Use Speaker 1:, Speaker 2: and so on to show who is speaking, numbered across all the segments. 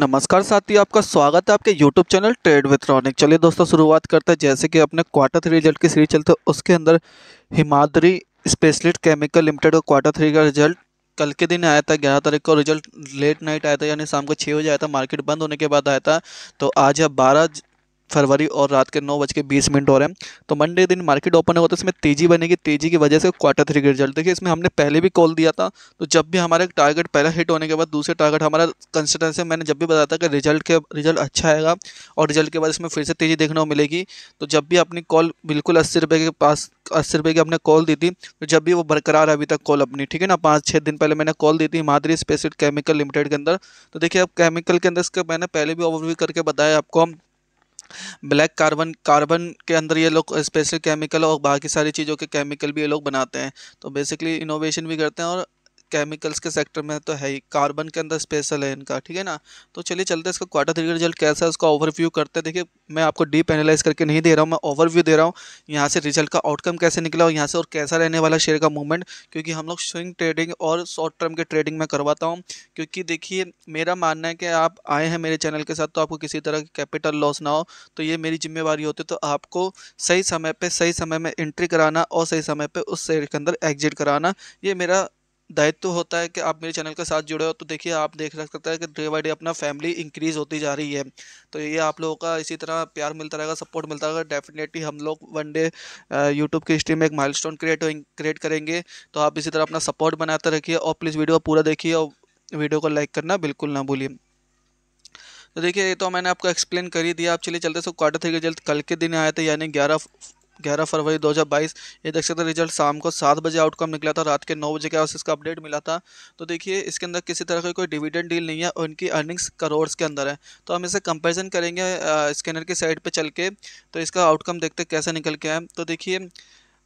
Speaker 1: नमस्कार साथी आपका स्वागत है आपके YouTube channel trade with Ronik चलिए दोस्तों शुरुआत करते हैं जैसे कि अपने क्वार्टर थ्री रिजल्ट की सीरीज चलते उसके अंदर हिमाद्री स्पेशलिस्ट केमिकल लिमिटेड का क्वार्टर थ्री का रिजल्ट कल के दिन आया था ग्यारह तारीख को रिजल्ट लेट नाइट आया था यानी शाम को छः बजे आया था मार्केट बंद होने के बाद आया था तो आज अब बारह फरवरी और रात के नौ बज के बीस मिनट हो रहे हैं तो मंडे दिन मार्केट ओपन होगा तो इसमें तेज़ी बनेगी तेज़ी की वजह से क्वार्टर थ्री के रिजल्ट देखिए इसमें हमने पहले भी कॉल दिया था तो जब भी हमारा टारगेट पहला हिट होने के बाद दूसरे टारगेट हमारा कंसिस्टेंसी मैंने जब भी बताया था कि रिजल्ट के रिजल्ट अच्छा आएगा और रिजल्ट के बाद इसमें फिर से तेज़ी देखने को मिलेगी तो जब भी अपनी कॉल बिल्कुल अस्सी रुपये के पास अस्सी रुपये की हमने कॉल दी थी तो जब भी वो बरकरार है अभी तक कॉल अपनी ठीक है ना पाँच छः दिन पहले मैंने कॉल दी थी माधुरी स्पेसिड केमिकल लिमिटेड के अंदर तो देखिए अब केमिकल के अंदर इसका मैंने पहले भी ओवरव्यू करके बताया आपको हम ब्लैक कार्बन कार्बन के अंदर ये लोग स्पेशल केमिकल और बाकी सारी चीज़ों के केमिकल भी ये लोग बनाते हैं तो बेसिकली इनोवेशन भी करते हैं और केमिकल्स के सेक्टर में तो है ही कार्बन के अंदर स्पेशल है इनका ठीक है ना तो चलिए चलते हैं इसका क्वार्टर थ्री का रिजल्ट कैसा है उसका ओवरव्यू करते हैं देखिए मैं आपको डीप एनालाइज करके नहीं दे रहा हूँ मैं ओवरव्यू दे रहा हूँ यहाँ से रिजल्ट का आउटकम कैसे निकला और यहाँ से और कैसा रहने वाला शेयर का मूवमेंट क्योंकि हम लोग स्विंग ट्रेडिंग और शॉर्ट टर्म के ट्रेडिंग में करवाता हूँ क्योंकि देखिए मेरा मानना है कि आप आए हैं मेरे चैनल के साथ तो आपको किसी तरह की कैपिटल लॉस ना हो तो ये मेरी जिम्मेवारी होती है तो आपको सही समय पर सही समय में एंट्री कराना और सही समय पर उस शेयर के अंदर एग्जिट कराना ये मेरा दायित्व तो होता है कि आप मेरे चैनल के साथ जुड़े हो तो देखिए आप देख सकते हैं कि डे बाई डे अपना फैमिली इंक्रीज होती जा रही है तो ये आप लोगों का इसी तरह प्यार मिलता रहेगा सपोर्ट मिलता रहेगा डेफिनेटली हम लोग वन डे यूट्यूब की हिस्ट्री में एक माइलस्टोन क्रिएट क्रिएट करेंगे तो आप इसी तरह अपना सपोर्ट बनाते रखिए और प्लीज़ वीडियो पूरा देखिए और वीडियो को लाइक करना बिल्कुल ना भूलिए तो देखिए ये तो मैंने आपको एक्सप्लेन कर ही दिया आप चलिए चलते सब क्वार्टर थ्री के जल्द कल के दिन आए थे यानी ग्यारह ग्यारह फरवरी 2022 ये देख सकते हैं रिजल्ट शाम को सात बजे आउटकम निकला था रात के नौ बजे के आस इसका अपडेट मिला था तो देखिए इसके अंदर किसी तरह का कोई डिविडेंड डील नहीं है और इनकी अर्निंग्स करोड़ के अंदर है तो हम इसे कंपेरिजन करेंगे स्कैनर की साइड पर चल के तो इसका आउटकम देखते कैसे निकल के आए तो देखिए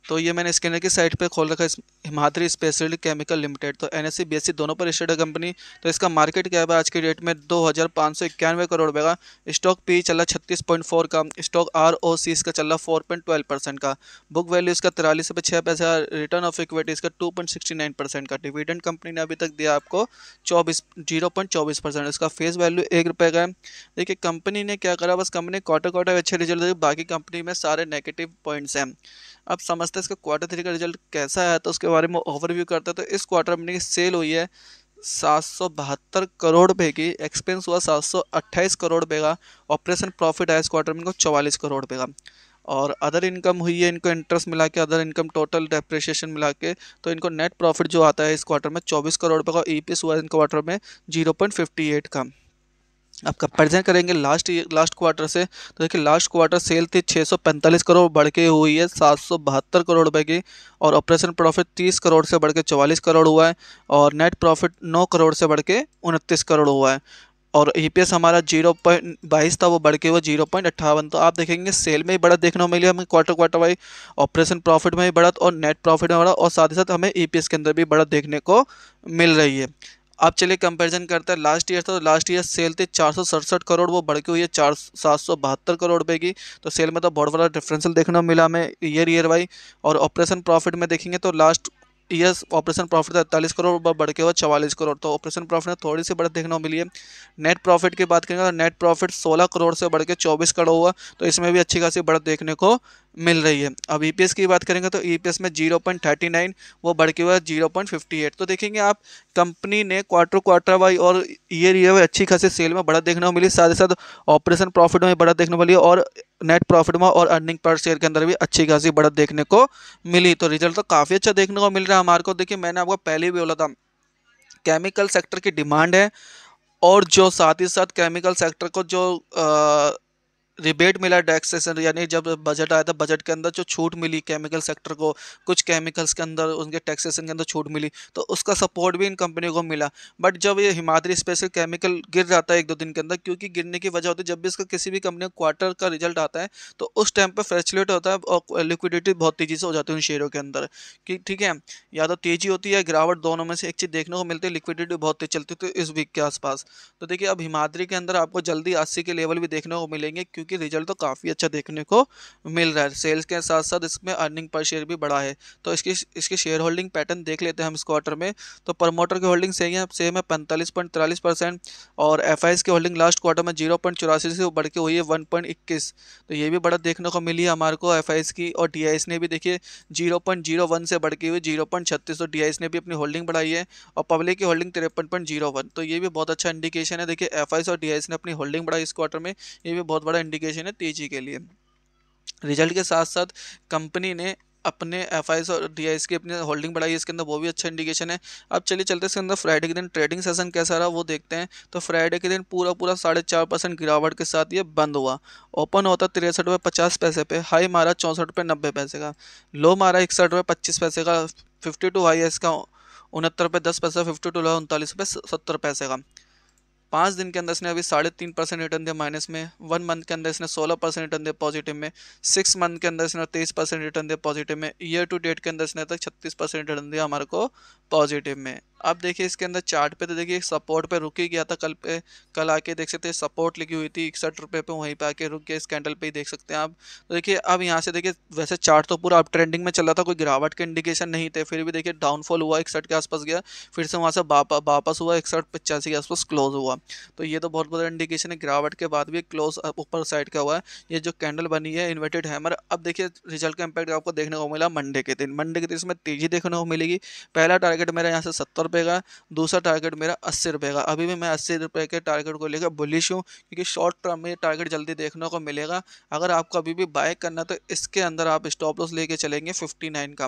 Speaker 1: तो ये मैंने स्कैनर की साइट पे खोल रखा है हिमाद्री स्पेशलिटी केमिकल लिमिटेड तो एन एस दोनों पर स्टेट है कंपनी तो इसका मार्केट क्या है आज की डेट में दो हज़ार पाँच सौ इक्यानवे करोड़ रुपये का स्टॉक पी चल रहा छत्तीस पॉइंट फोर का स्टॉक आर ओ सी इसका चल रहा फोर पॉइंट ट्वेल्व परसेंट का बुक वैल्यू इसका तिरालीस रुपये छः पैसा रिटर्न ऑफ इक्विटी इसका two point sixty nine percent का डिविडेंड कंपनी ने अभी तक दिया आपको चौबीस जीरो पॉइंट चौबीस परसेंट इसका फेस वैल्यू एक रुपये का है देखिए कंपनी ने क्या करा बस कंपनी क्वार्टर क्वार्टर अच्छे रिजल्ट बाकी कंपनी में सारे नेगेटिव पॉइंट्स हैं अब समझते हैं इसका क्वार्टर थ्री का रिजल्ट कैसा है तो उसके बारे में ओवरव्यू करते हैं तो इस क्वार्टर में सेल हुई है सात करोड़ रुपये की एक्सपेंस हुआ सात करोड़ रुपये का ऑपरेशन प्रॉफिट आया इस क्वार्टर में चवालीस चौवालीस करोड़ रुपये का और अदर इनकम हुई है इनको इंटरेस्ट मिला के अदर इनकम टोटल डेप्रिसिएशन मिला के तो इनको नेट प्रॉफिट जो आता है इस क्वार्टर में 24 करोड़ रुपये का ई e हुआ है इन क्वार्टर में 0.58 का अब कंपेरिजन करेंगे लास्ट लास्ट क्वार्टर से तो देखिए लास्ट क्वार्टर सेल थी 645 करोड़ बढ़ के हुई है सात करोड़ रुपए की और ऑपरेशन प्रॉफिट 30 करोड़ से बढ़ के चवालीस करोड़ हुआ है और नेट प्रॉफिट 9 करोड़ से बढ़ के उनतीस करोड़ हुआ है और ई e हमारा जीरो पॉइंट बाईस था वो बढ़ के हुआ जीरो पॉइंट अट्ठावन तो आप देखेंगे सेल में ही बढ़त देखने को मिली हमें quarter quarter Y operation profit में भी बढ़त और नेट प्रॉफिट में बढ़त और साथ ही साथ हमें ई e के अंदर भी बढ़त देखने को मिल रही है आप चलिए कंपैरिजन करते हैं लास्ट ईयर था तो लास्ट ईयर सेल थी चार करोड़ वो बढ़ के हुई है चार करोड़ रुपये की तो सेल में तो बहुत बड़ा डिफरेंसल देखने को मिला हमें ईयर ईयर वाई और ऑपरेशन प्रॉफिट में देखेंगे तो लास्ट ईयर्स ऑपरेशन प्रॉफिट था अड़तालीस करोड़ बढ़ के हुआ चवालीस करोड़ तो ऑपरेशन प्रॉफिट में थोड़ी सी बढ़त देखने को मिली है नेट प्रॉफिट की बात करेंगे तो नेट प्रॉफिट सोलह करोड़ से बढ़ के चौबीस करोड़ हुआ तो इसमें भी अच्छी खासी बढ़त देखने को मिल रही है अब ई e की बात करेंगे तो ई e में जीरो पॉइंट थर्टी नाइन वो बढ़ के हुआ जीरो पॉइंट फिफ्टी एट तो देखेंगे आप कंपनी ने क्वार्टर क्वार्टर वाई और ईयर ईयर वाई अच्छी खासी सेल में बढ़त देखने को मिली साथ ही साथ ऑपरेशन प्रॉफिट में बढ़त देखने को मिली और नेट प्रॉफिट में और अर्निंग पर शेयर के अंदर भी अच्छी खासी बढ़त देखने को मिली तो रिजल्ट तो काफ़ी अच्छा देखने को मिल रहा है हमारे को देखिए मैंने आपको पहले भी बोला था केमिकल सेक्टर की डिमांड है और जो साथ ही साथ केमिकल सेक्टर को जो रिबेट मिला टैक्स यानी जब बजट आया था बजट के अंदर जो छूट मिली केमिकल सेक्टर को कुछ केमिकल्स के अंदर उनके टैक्सेशन के अंदर छूट मिली तो उसका सपोर्ट भी इन कंपनियों को मिला बट जब ये हिमाद्री स्पेशल केमिकल गिर जाता है एक दो दिन के अंदर क्योंकि गिरने की वजह होती है जब भी इसका किसी भी कंपनी का क्वार्टर का रिजल्ट आता है तो उस टाइम पर फ्लैक्चुलेट होता है और लिक्विडिटी बहुत तेज़ी से हो जाती है उन शेयरों के अंदर कि ठीक है या तो तेज़ी होती है गिरावट दोनों में से एक चीज़ देखने को मिलती है लिक्विडिटी बहुत तेज चलती है तो इस वीक के आसपास तो देखिए अब हिमाद्री के अंदर आपको जल्दी अस्सी के लेवल भी देखने को मिलेंगे क्योंकि कि रिजल्ट तो काफ़ी अच्छा देखने को मिल रहा है सेल्स के साथ साथ इसमें अर्निंग पर शेयर भी बढ़ा है तो इसकी इसकी शेयर होल्डिंग पैटर्न देख लेते हैं हम इस क्वार्टर में तो प्रमोटर की होल्डिंग सही है सेम है पैंतालीस और एफ की होल्डिंग लास्ट क्वार्टर में जीरो से बढ़ के हुई है वन तो ये भी बड़ा देखने को मिली है हमारे को एफ की और डी ने भी देखिए जीरो से बढ़ के हुई जीरो तो डी ने भी अपनी होल्डिंग बढ़ाई है और पब्लिक की होल्डिंग तिरपन तो ये भी बहुत अच्छा इंडिकेशन है देखिए एफ और डी ने अपनी होल्डिंग बढ़ाई इस क्वार्टर में ये भी बहुत बड़ा इंडिकेशन है तेजी के लिए रिजल्ट के साथ साथ कंपनी ने अपने एफ और डी की अपनी होल्डिंग बढ़ाई है इसके अंदर वो भी अच्छा इंडिकेशन है अब चलिए चलते इसके अंदर फ्राइडे के दिन ट्रेडिंग सेशन कैसा रहा वो देखते हैं तो फ्राइडे के दिन पूरा पूरा साढ़े चार परसेंट गिरावट के साथ ये बंद हुआ ओपन होता तिरसठ रुपये पचास पैसे पे हाई मारा चौंसठ रुपये नब्बे पैसे का लो मारा इकसठ रुपये पच्चीस पैसे का फिफ्टी टू हाई है इसका उनहत्तर रुपये दस पैसा फिफ्टी टू लो उनतालीस रुपये सत्तर पैसे का पाँच दिन के अंदर इसने अभी साढ़े तीन परसेंट रिटर्न दिया माइनस में वन मंथ के अंदर इसने सोलह परसेंट रिटर्न दिया पॉजिटिव में सिक्स मंथ के अंदर इसने तेईस परसेंट रिटर्न दिया पॉजिटिव में ईयर टू डेट के अंदर इसने तक छत्तीस परसेंट रिटर्न दिया हमारे को पॉजिटिव में अब देखिए इसके अंदर चार्ट पे तो देखिए सपोर्ट पे रुक ही गया था कल पे कल आके देख सकते हैं सपोर्ट लिखी हुई थी इकसठ रुपये पे वहीं पे आके रुक गया इस कैंडल पे ही देख सकते हैं आप तो देखिए अब यहाँ से देखिए वैसे चार्ट तो पूरा अप ट्रेंडिंग में चला था कोई गिरावट के इंडिकेशन नहीं थे फिर भी देखिए डाउनफॉल हुआ इकसठ के आसपास गया फिर से वहाँ से वापस हुआ इकसठ पचासी के आसपास क्लोज हुआ तो ये तो बहुत बड़ा इंडिकेशन है गिरावट के बाद भी क्लोज ऊपर साइड का हुआ है ये जो कैंडल बनी है इन्वर्टेड हैमर अब देखिए रिजल्ट का इम्पैक्ट आपको देखने को मिला मंडे के दिन मंडे के दिन इसमें तेजी देखने को मिलेगी पहला टारगेट मेरा यहाँ से सत्तर रुपये का दूसरा टारगेट मेरा अस्सी रुपये का अभी भी मैं अस्सी रुपये के टारगेट को लेकर बुलिश हूँ क्योंकि शॉर्ट टर्म में टारगेट जल्दी देखने को मिलेगा अगर आपको अभी भी बाय करना तो इसके अंदर आप स्टॉप लॉस लेके चलेंगे 59 का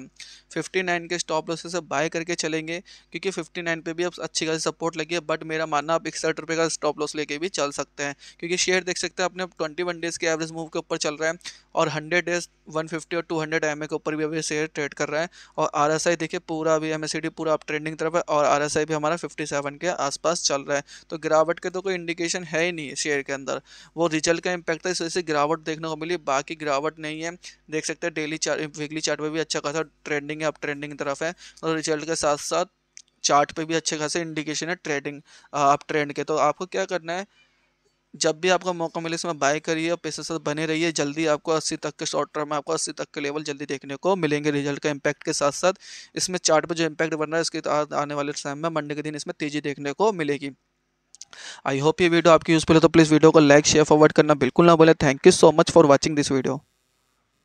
Speaker 1: 59 के स्टॉप लॉस से बाय करके चलेंगे क्योंकि 59 पे भी अब अच्छी खासी सपोर्ट लगी है बट मेरा मानना आप इकसठ रुपये का स्टॉप लॉस लेके भी चल सकते हैं क्योंकि शेयर देख सकते हैं अपने ट्वेंटी वन डेज़ के एवरेज मूव के ऊपर चल रहा है और हंड्रेड डेज वन फिफ्टी और टू हंड्रेड एम के ऊपर भी अभी शेयर ट्रेड कर रहा है और आर एस आई देखिए पूरा अभी एम एस सी डी पूरा आप ट्रेंडिंग तरफ है और आर भी हमारा 57 के आसपास चल रहा है तो गिरावट के तो कोई इंडिकेशन है ही नहीं शेयर के अंदर वो रिजल्ट का इम्पैक्ट था इस वजह से गिरावट देखने को मिली बाकी गिरावट नहीं है देख सकते हैं डेली चार्ट वीकली चार्ट पे भी अच्छा खासा ट्रेंडिंग है अब ट्रेंडिंग की तरफ है और रिजल्ट के साथ साथ चार्ट पे भी अच्छे खासे इंडिकेशन है ट्रेडिंग आप ट्रेंड के तो आपको क्या करना है जब भी आपको मौका मिले इसमें बाय करिए और पैसे साथ बने रहिए जल्दी आपको अस्सी तक के शॉर्ट टर्म में आपको अस्सी तक के लेवल जल्दी देखने को मिलेंगे रिजल्ट का इंपैक्ट के साथ साथ इसमें चार्ट पर जो इम्पैक्ट बन रहा है इसके आने वाले टाइम में मंडे के दिन इसमें तेजी देखने को मिलेगी आई होप ये वीडियो आपकी यूज़फुल है तो प्लीज़ वीडियो को लाइक शेयर फॉरवर्ड करना बिल्कुल ना बोले thank you so much for watching this video